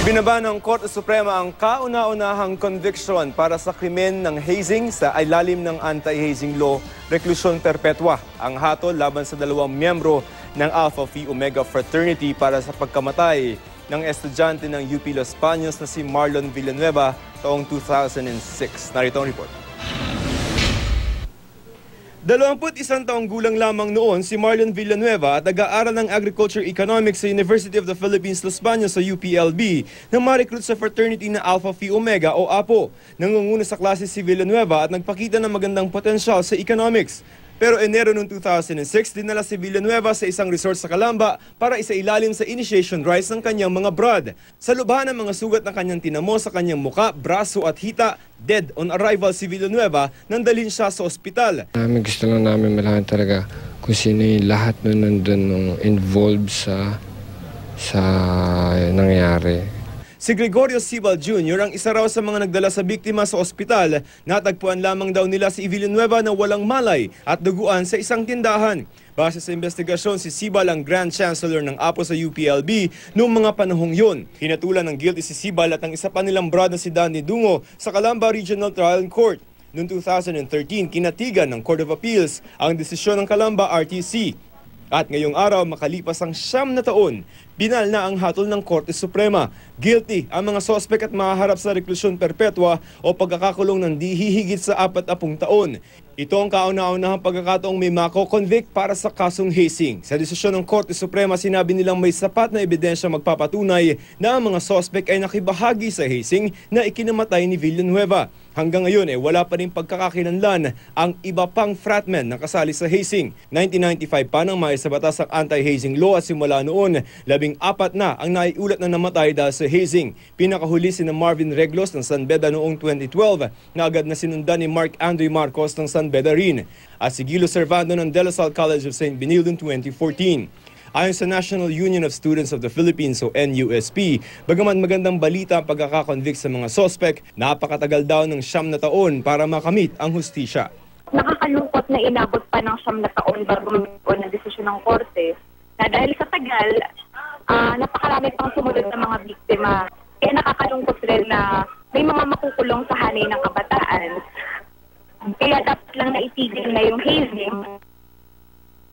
Ibinaba ng Korte Suprema ang kauna-unahang conviction para sa krimen ng hazing sa ilalim ng anti-hazing law, reklusyon perpetua, ang hatol laban sa dalawang miyembro ng Alpha Phi e Omega fraternity para sa pagkamatay ng estudyante ng UP Los Paños na si Marlon Villanueva taong 2006. Narito ang report. 21 taong gulang lamang noon si Marlon Villanueva at nag-aaral ng Agriculture Economics sa University of the Philippines Los Baños sa UPLB na ma-recruit sa fraternity na Alpha Phi Omega o APO. Nangunguna sa klase si Villanueva at nagpakita ng magandang potensyal sa economics. Pero Enero noong 2006, dinala si Villanueva sa isang resort sa Calamba para isailalim sa initiation rites ng kanyang mga brad. Sa lubahan ng mga sugat ng kanyang tinamo sa kanyang muka, braso at hita, dead on arrival si Villanueva nang siya sa ospital. Namin gusto lang namin malaman talaga kung sino yung lahat na nandun involved sa, sa eh, nangyari. Si Gregorio Sibal Jr. ang isa raw sa mga nagdala sa biktima sa ospital. Natagpuan lamang daw nila si Villanueva na walang malay at duguan sa isang tindahan. Base sa investigasyon, si Sibal ang Grand Chancellor ng Apo sa UPLB noong mga panahong yon. Hinatulan ng guilty si Sibal at ang isa pa nilang brad na si Danny Dungo sa Calamba Regional Trial Court. Noong 2013, kinatigan ng Court of Appeals ang desisyon ng Calamba RTC at ngayong araw, makalipas ang siyam na taon, binal na ang hatol ng Korte Suprema. Guilty ang mga sospek at maharap sa reklusyon perpetua o pagkakakulong ng di hihigit sa apat apung taon. Ito ang kauna-unahang pagkakataong may mako-convict para sa kasong hazing. Sa desisyon ng Korte Suprema, sinabi nilang may sapat na ebidensya magpapatunay na ang mga sospek ay nakibahagi sa hazing na ikinamatay ni Villanueva. Hanggang ngayon eh, wala pa rin pagkakakilanlan ang iba pang fratmen na kasali sa hazing. 1995 pa nang maayos sa batas ang anti-hazing law at simula noon, labing apat na ang naiulat na namatay dahil sa hazing. Pinakahuli si na Marvin Reglos ng San Beda noong 2012 na agad na sinundan ni Mark Andrew Marcos ng San Beda rin at si Gilo Servando ng De La Salle College of St. Benilde 2014. Ayon sa National Union of Students of the Philippines o NUSP, bagaman magandang balita ang pagkakakonvict sa mga sospek, napakatagal daw ng siyam na taon para makamit ang hustisya. Nakakalungkot na inabot pa ng siyam na taon bago magpo ng desisyon ng korte na dahil sa tagal, uh, napakarami pang sumunod na mga biktima. Kaya nakakalungkot rin na may mga makukulong sa hanay ng kabataan. Kaya dapat lang naitigil na yung hazing